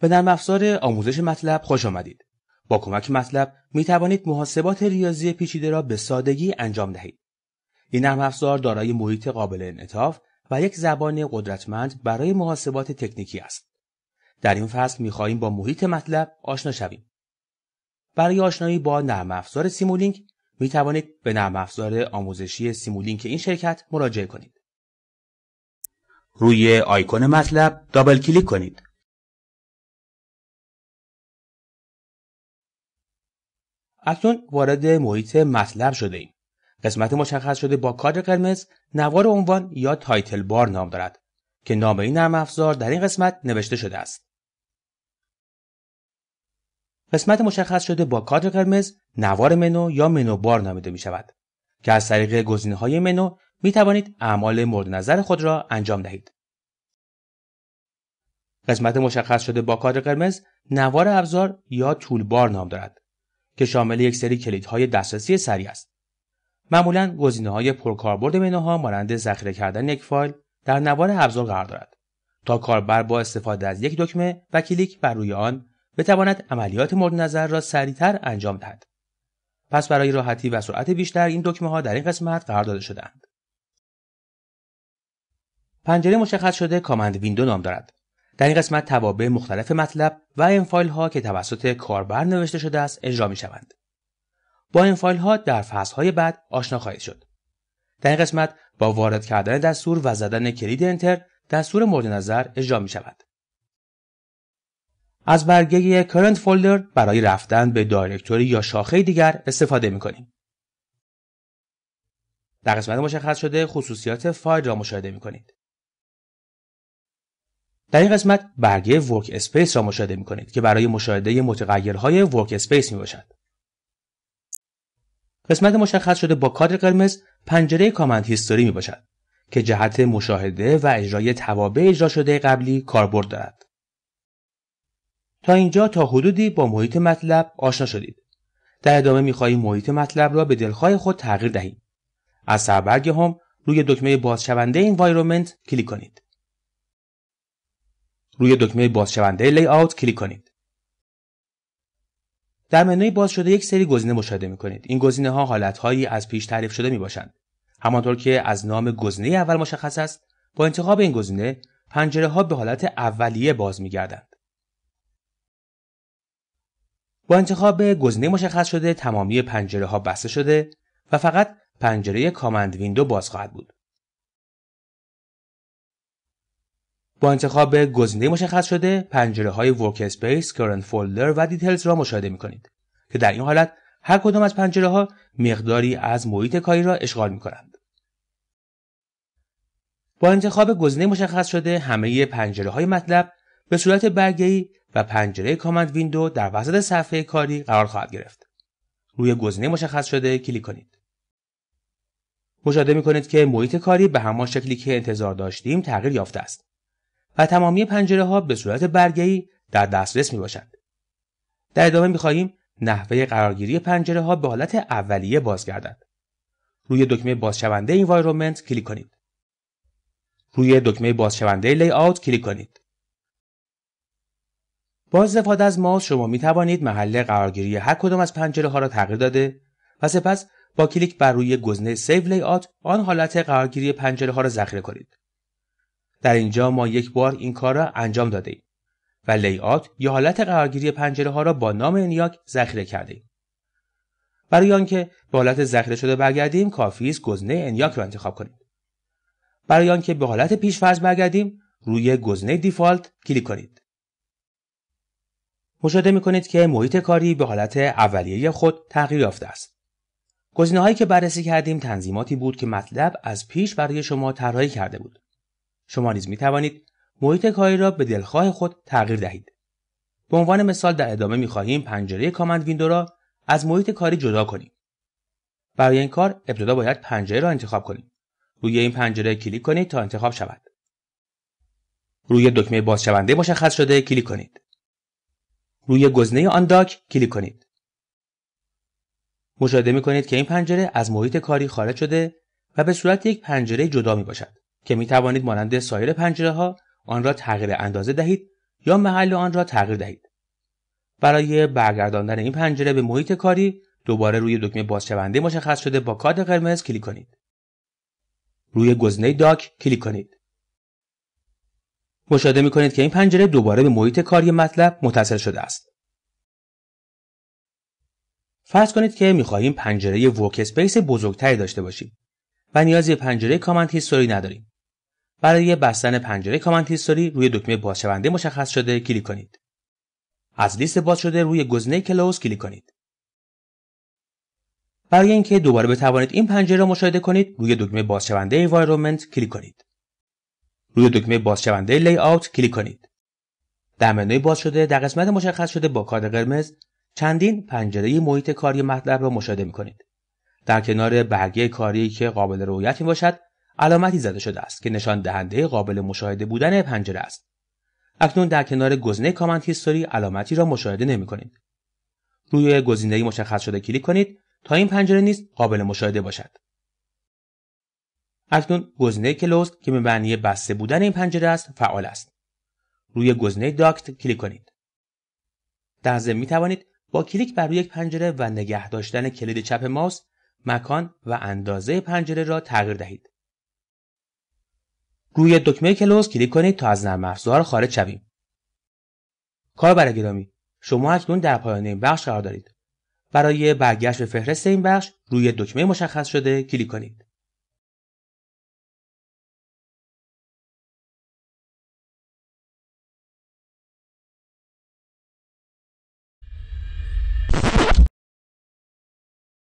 به نرم افزار آموزش مطلب خوش آمدید. با کمک مطلب می توانید محاسبات ریاضی پیچیده را به سادگی انجام دهید. این نرم افزار دارای محیط قابل انعطاف و یک زبان قدرتمند برای محاسبات تکنیکی است. در این فصل می خواهیم با محیط مطلب آشنا شویم. برای آشنایی با نرم افزار سیمولینک می توانید به نرم افزار آموزشی سیمولینک این شرکت مراجعه کنید. روی آیکون مطلب دابل کلیک کنید. اکنون وارد محیط مطلب شده ایم قسمت مشخص شده با کادر قرمز نوار عنوان یا تایتل بار نام دارد که نام این نرم افزار در این قسمت نوشته شده است قسمت مشخص شده با کادر قرمز نوار منو یا منو بار نامیده می شود که از طریق گزینه های منو می توانید اعمال مورد نظر خود را انجام دهید. قسمت مشخص شده با کادر قرمز نوار ابزار یا طول بار نام دارد که شامل یک سری کلیدهای دسترسی سریع است. معمولا گزینه های پرکاربرد منوها مانند ذخیره کردن یک فایل در نوار ابزار قرار دارد تا کاربر با استفاده از یک دکمه و کلیک بر روی آن بتواند عملیات مورد نظر را سریعتر انجام دهد. پس برای راحتی و سرعت بیشتر این دکمه ها در این قسمت قرار داده شدهاند. پنجره مشخص شده کامند ویندو نام دارد در این قسمت توابع مختلف مطلب و این فایل ها که توسط کاربر نوشته شده است اجرا می شوند. با این فایل ها در فصل های بعد آشنا خواهید شد. در این قسمت با وارد کردن دستور و زدن کلید انتر دستور مورد نظر اجرا می شود. از برگه Current فولدر برای رفتن به دایرکتوری یا شاخه دیگر استفاده می کنیم. در قسمت مشخص شده خصوصیات فایل را مشاهده می کنید. در این قسمت برگه ورک اسپیس را مشاهده می کنید که برای مشاهده متغیرهای ورک اسپیس می باشد. قسمت مشخص شده با کادر قرمز پنجره کامند هیستوری می باشد که جهت مشاهده و اجرای توابع اجرا شده قبلی کاربرد دارد. تا اینجا تا حدودی با محیط مطلب آشنا شدید. در ادامه می خواهیم محیط مطلب را به دلخواه خود تغییر دهیم. از سربرگ هم روی دکمه باز شونده انوایرومنت کلیک کنید. روی دکمه باز شونده لی کلیک کنید. در منوی باز شده یک سری گزینه مشاهده می کنید. این گزینه ها حالت هایی از پیش تعریف شده می باشند. همانطور که از نام گزینه اول مشخص است، با انتخاب این گزینه پنجره ها به حالت اولیه باز می گردند. با انتخاب گزینه مشخص شده تمامی پنجره ها بسته شده و فقط پنجره کامند ویندو باز خواهد بود. با انتخاب گزینه مشخص شده پنجره های ورک اسپیس، کرنت فولدر و دیتیلز را مشاهده می کنید که در این حالت هر کدام از پنجره ها مقداری از محیط کاری را اشغال می کنند. با انتخاب گزینه مشخص شده همه پنجره های مطلب به صورت برگی و پنجره کامند ویندو در وسط صفحه کاری قرار خواهد گرفت. روی گزینه مشخص شده کلیک کنید. مشاهده می کنید که محیط کاری به همان شکلی که انتظار داشتیم تغییر یافته است. و تمامی پنجره ها به صورت ای در دسترس می باشند. در ادامه می خواهیم نحوه قرارگیری پنجره ها به حالت اولیه بازگردد. روی دکمه بازشونده Environment کلیک کنید. روی دکمه بازشونده Layout کلیک کنید. با استفاده از ماوس شما می توانید محل قرارگیری هر کدام از پنجره ها را تغییر داده و سپس با کلیک بر روی گزینه Save Layout آن حالت قرارگیری پنجره ها را ذخیره کنید. در اینجا ما یک بار این کار را انجام داده ایم و لیات یا حالت قرارگیری پنجره ها را با نام انیاک ذخیره کرده ایم. برای آنکه به حالت ذخیره شده برگردیم کافی است گزینه انیاک را انتخاب کنید. برای آنکه به حالت پیش فرض برگردیم روی گزینه دیفالت کلیک کنید. مشاهده می کنید که محیط کاری به حالت اولیه خود تغییر یافته است. گزینه هایی که بررسی کردیم تنظیماتی بود که مطلب از پیش برای شما طراحی کرده بود. شما نیز می توانید محیط کاری را به دلخواه خود تغییر دهید. به عنوان مثال در ادامه می خواهیم پنجره کامند ویندو را از محیط کاری جدا کنیم. برای این کار ابتدا باید پنجره را انتخاب کنیم. روی این پنجره کلیک کنید تا انتخاب شود. روی دکمه باز شونده مشخص شده کلیک کنید. روی گزینه آن داک کلیک کنید. مشاهده می کنید که این پنجره از محیط کاری خارج شده و به صورت یک پنجره جدا می باشد. که می توانید مانند سایر پنجره ها آن را تغییر اندازه دهید یا محل آن را تغییر دهید. برای برگرداندن این پنجره به محیط کاری دوباره روی دکمه بازشونده مشخص شده با کارت قرمز کلیک کنید. روی گزینه داک کلیک کنید. مشاهده می کنید که این پنجره دوباره به محیط کاری مطلب متصل شده است. فرض کنید که می خواهیم پنجره ورک اسپیس بزرگتری داشته باشیم و نیازی به پنجره کامنت هیستوری نداریم. برای بستن پنجره کامنت هیستوری روی دکمه بازشونده مشخص شده کلیک کنید. از لیست باز شده روی گزینه کلوز کلیک کنید. برای اینکه دوباره بتوانید این پنجره را مشاهده کنید روی دکمه بازشونده شونده environment کلیک کنید. روی دکمه باز شونده layout کلیک کنید. در منوی باز شده در قسمت مشخص شده با کادر قرمز چندین پنجره محیط کاری مطلب را مشاهده می کنید. در کنار برگه کاری که قابل رویت باشد علامتی زده شده است که نشان دهنده قابل مشاهده بودن پنجره است. اکنون در کنار گزینه کامنت هیستوری علامتی را مشاهده نمی کنید. روی گزینه مشخص شده کلیک کنید تا این پنجره نیز قابل مشاهده باشد. اکنون گزینه کلوز که به معنی بسته بودن این پنجره است فعال است. روی گزینه داکت کلیک کنید. در ضمن می توانید با کلیک بر روی یک پنجره و نگه داشتن کلید چپ ماوس مکان و اندازه پنجره را تغییر دهید. روی دکمه کلوز کلیک کنید تا از نرم افزار خارج شویم. کاربر گرامی، شما اکنون در پایان این بخش قرار دارید. برای برگشت به فهرست این بخش روی دکمه مشخص شده کلیک کنید.